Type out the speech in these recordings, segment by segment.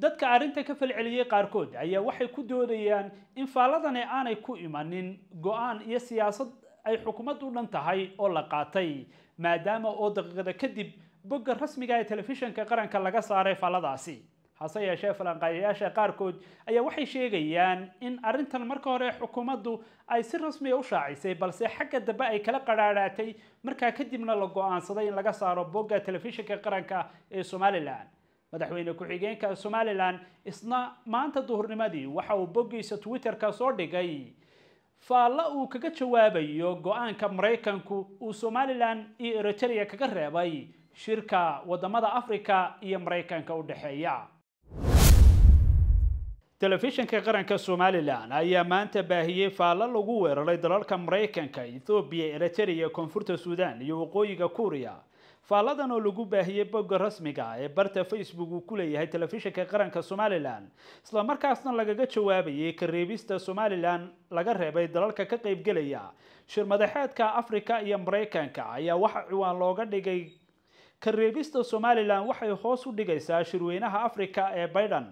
dadka arrinta ka falceliyey qaarkood ayaa waxay ku doodayaan in faalladani aanay ku imanin go-aan iyo siyaasad ay xukumad u dhan tahay oo la qaatay maadaama oo daqiiqda kadib bogga rasmiga ee telefishinka qaranka laga saaray faalladaasi hase yeeshee falanqayayaasha qaarkood ayaa waxay sheegayaan in arrintan marka hore xukuumaddu ay si rasmiya ah u shaacisay balse xagga dambe ay kala qadhaadhaatay markaa kadibna la go-aansaday in laga saaro bogga telefishinka qaranka ee somalilan madaxweyne ku-xigeenka somalilan isna maanta duhurnimadii waxa uu boggiisa twitter-ka soo dhigay faalla uu kaga jawaabayo go-aanka maraykanku uu somalilan iyo eritrea kaga reebay shirka wadamada africa iyo maraykanka u dhexeeya telefishinka qaranka somalilan ayaa maanta baahiyey faallo lagu weeraray dalalka maraykanka ethoobiya eritereya koonfurta suudan iyo waqooyiga kuuriya faalladan oo lagu baahiyey bogga rasmiga ah ee barta facebook uu ku leeyahay telefishinka qaranka somalilan isla markaasna lagaga jawaabayay kareebista somalilan laga reebay dalalka ka gelaya shir madaxeedka afrika iyo maraykanka ayaa waxa ciwaan looga dhigay kareebista somalilan waxay hoos u dhigaysaa shirweynaha afrika ee baidan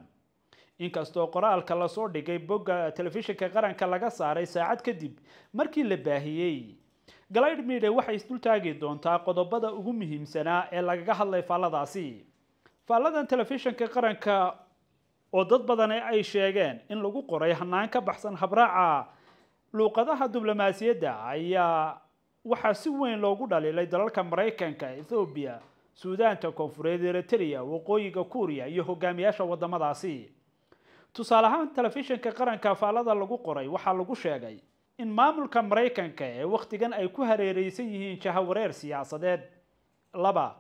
inkastoo qoraalka lasoo dhigay bogga telefishinka qaranka laga saaray saacad kadib markii la baahiyey galayde miidhe waxay isdultaagi doontaa qodobada ugu muhiimsanaa ee lagaga hadlay faalladaasi faalladan telefishinka qaranka oo dad badan ay sheegeen in lagu qoray hanaan ka baxsan habraaca luuqadaha diblomaasiyadda ayaa waxaa si weyn loogu dhaliilay dalalka maraykanka ethoobiya suudaanta koonfureed eritrea waqooyiga kuuriya iyo hogaamiyaasha waddamadaasi tusaale ahaan telefishinka qaranka afaalada lagu qoray waxaa lagu sheegay in maamulka maraykanka ee wakhtigan ay ku hareereysan yihiin jahawareer siyaasadeed laba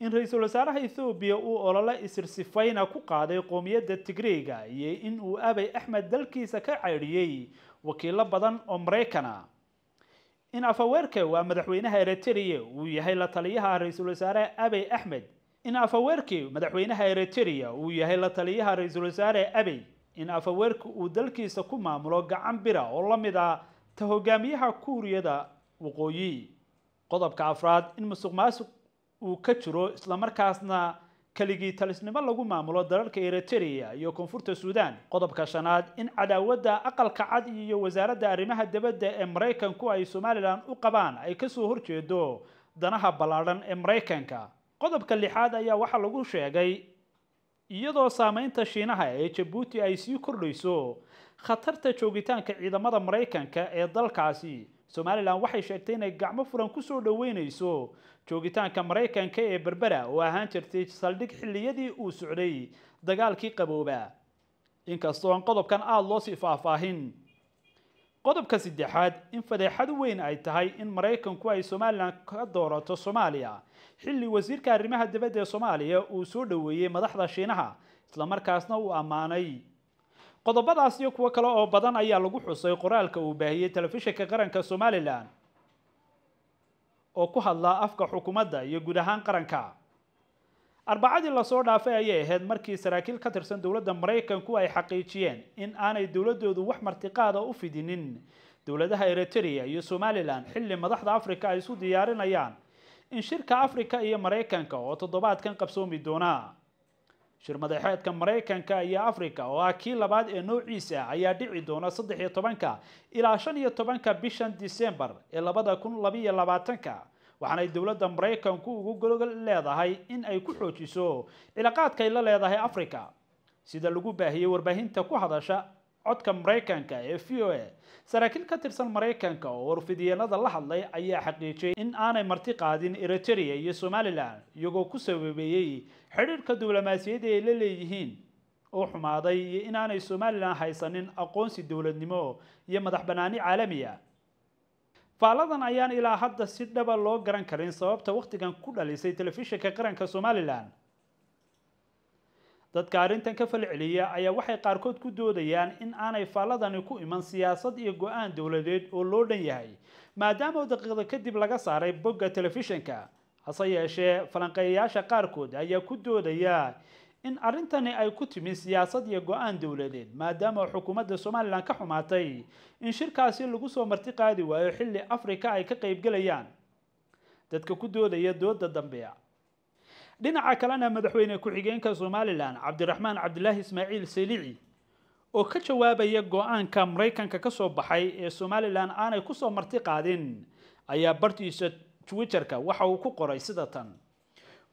in ra-iisul wasaaraha ethoobiya uu olole isirsifayna ku qaaday qoomiyadda tigreega iyo in uu abay axmed dalkiisa ka caydhiyey wakiilo badan oo maraykana ah. in afaweerka waa madaxweynaha eritrea uu yahay la taliyaha ra-iisul wasaare abey axmed in afaweerki madaxweynaha eritrea uu yahay la taliyaha ra-iisul wasaare abey in afaweerka uu dalkiisa ku maamulo gacan bira oo la mid ah ta hogaamiyaha kuuriyada waqooyi qodobka afraad in musuq maasuq uu ka jiro islamarkaasna keligii talisnimo lagu maamulo dalalka eritrea iyo koonfurta suudaan qodobka shanaad in cadaawadda aqalka cad iyo wasaaradda arrimaha dibadda ee maraykanku ay somalilan u qabaan ay kasoo horjeedo danaha ballaadhan ee maraykanka qodobka lixaad ayaa waxaa lagu sheegay iyadoo saameynta shiinaha ee jabuuti ay sii kordhayso khatarta joogitaanka ciidamada maraykanka ee dalkaasi somalilan waxay sheegtay inay gacmo furan kusoo dhoweynayso joogitaanka maraykanka ee berbera oo ahaan jirtay saldhig xilliyadii uu socday dagaalkii qabooba inkastoo aan qodobkan aada loo sii faahfaahin qodobka saddexaad in fadeexadu weyn ay tahay in maraykanku ay somalilan ka doorato soomaaliya xilli wasiirka arrimaha dibadda ee soomaaliya uu soo dhoweeyey madaxda shiinaha islamarkaasna uu ammaanay qodobadaas iyo kuwo kale oo badan ayaa lagu xusay qoraalka uu baahiyey telefishinka qaranka somalilan oo ku hadla afka xukuumadda iyo guud ahaan qaranka arbacadii lasoo dhaafay ayay ahayd markii saraakiil ka tirsan dowladda maraykanku ay xaqiijiyeen in aanay dowladoodu wax martiqaada u fidinin dowladaha eriteria iyo somalilan xilli madaxda afrika ay isu diyaarinayaan in shirka afrika iyo maraykanka oo toddobaadkan qabsoomi doonaa shir madaxeedka maraykanka iyo africa oo ah kii labaad ee noociisa ah, ayaa dhici doona saddex iyo tobanka ilaa shan iyo tobanka bishan december ee labada kun labiyo labaatanka waxaanay dowladda maraykanku ugu gologol leedahay in ay ku xoojiso cilaaqaadkay la leedahay africa sida lagu baahiyey warbaahinta ku hadasha codka maraykanka ee v o a saraakiil ka tirsan maraykanka oo warfidyeenada la hadlay ayaa xaqiijiyey in aanay marti qaadin eritrea iyo somalilan iyagoo ku sababeeyey xidhiirka diblomaasiyadda ay la leeyihiin oo xumaaday iyo inaanay somalilan haysanin aqoonsi dowladnimo iyo madax bannaani caalami ah faalladan ayaan ilaa hadda si dhaba loo garan karin sababta wakhtigan ku dhalisay telefishinka qaranka somalilan dadka arrintan ka fal celiya ayaa waxay qaarkood ku doodayaan in aanay faalladani ku iman siyaasad iyo go-aan dowladeed oo loo dhan yahay maadaama daqiiqda kadib laga saaray bogga telefishinka hase yeeshee falanqeeyayaasha qaarkood ayaa ku doodaya in arrintani ay ku timid siyaasad iyo go-aan dowladeed maadaama xukuumadda somalilan ka xumaatay in shirkaasi lagu soo marti qaadi waayo xilli afrika ay ka qaybgelayaan dadka ku doodaya dooda dambe dhinaca kalena madaxweyne ku-xigeenka somalilan cabdiraxmaan cabdilaahi ismaaciil selici oo ka jawaabaya go-aanka maraykanka kasoo baxay ee somalilan aanay kusoo marti qaadin ayaa bartiisa twitterka waxa uu ku qoray sida tan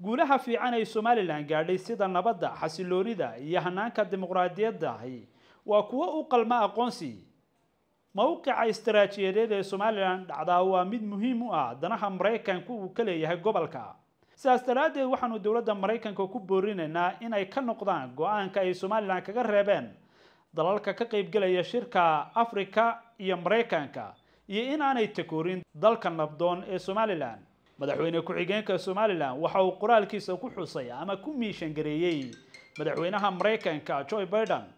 guulaha fiican ay somalilan gaadhay sida nabadda xasiloonida iyo hanaanka dimuqraadiyaddahi waa kuwo u qalma aqoonsi mowqica istaraatijiyadeed ee somalilan dhacdaa waa mid muhiim u ah danaha maraykanka uu ka leeyahay gobolka sidaas daraaddeed waxaanu dowladda maraykanka ku boorinaynaa inay ka noqdaan go-aanka ay somalilan kaga reebeen dalalka ka qaybgelaya shirka afrika iyo maraykanka iyo in aanay takoorin dalka nabdoon ee somalilan madaxweyne ku-xigeenka somalilan waxa uu qoraalkiisa ku xusay ama ku miishan gareeyey madaxweynaha maraykanka joe biden